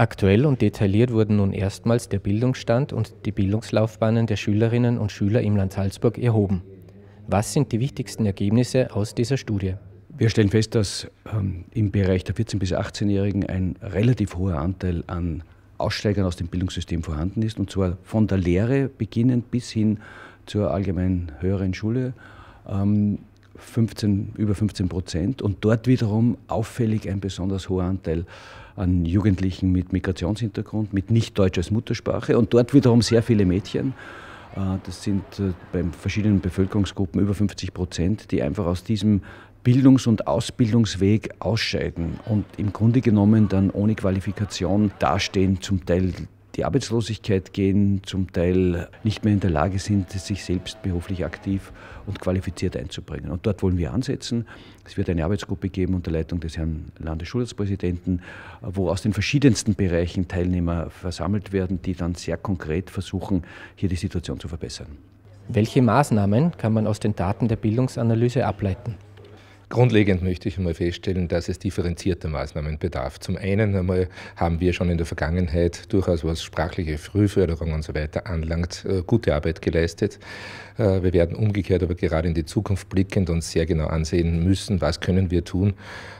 Aktuell und detailliert wurden nun erstmals der Bildungsstand und die Bildungslaufbahnen der Schülerinnen und Schüler im Land Salzburg erhoben. Was sind die wichtigsten Ergebnisse aus dieser Studie? Wir stellen fest, dass ähm, im Bereich der 14- bis 18-Jährigen ein relativ hoher Anteil an Aussteigern aus dem Bildungssystem vorhanden ist, und zwar von der Lehre beginnend bis hin zur allgemein höheren Schule. Ähm, 15, über 15 Prozent und dort wiederum auffällig ein besonders hoher Anteil an Jugendlichen mit Migrationshintergrund, mit nicht Deutsch als Muttersprache und dort wiederum sehr viele Mädchen. Äh, das sind äh, bei verschiedenen Bevölkerungsgruppen über 50 Prozent, die einfach aus diesem Bildungs- und Ausbildungsweg ausscheiden und im Grunde genommen dann ohne Qualifikation dastehen, zum Teil die Arbeitslosigkeit gehen, zum Teil nicht mehr in der Lage sind, sich selbst beruflich aktiv und qualifiziert einzubringen. Und dort wollen wir ansetzen. Es wird eine Arbeitsgruppe geben unter Leitung des Herrn Landesschulpräsidenten, wo aus den verschiedensten Bereichen Teilnehmer versammelt werden, die dann sehr konkret versuchen, hier die Situation zu verbessern. Welche Maßnahmen kann man aus den Daten der Bildungsanalyse ableiten? Grundlegend möchte ich einmal feststellen, dass es differenzierte Maßnahmen bedarf. Zum einen einmal haben wir schon in der Vergangenheit durchaus, was sprachliche Frühförderung und so weiter anlangt, äh, gute Arbeit geleistet. Äh, wir werden umgekehrt aber gerade in die Zukunft blickend uns sehr genau ansehen müssen, was können wir tun,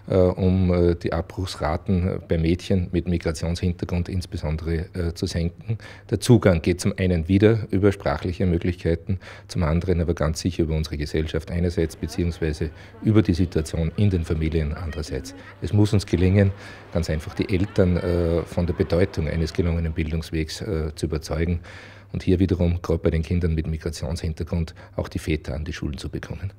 äh, um die Abbruchsraten bei Mädchen mit Migrationshintergrund insbesondere zu senken. Der Zugang geht zum einen wieder über sprachliche Möglichkeiten, zum anderen aber ganz sicher über unsere Gesellschaft einerseits beziehungsweise über diese Situation in den Familien andererseits. Es muss uns gelingen, ganz einfach die Eltern äh, von der Bedeutung eines gelungenen Bildungswegs äh, zu überzeugen und hier wiederum gerade bei den Kindern mit Migrationshintergrund auch die Väter an die Schulen zu bekommen.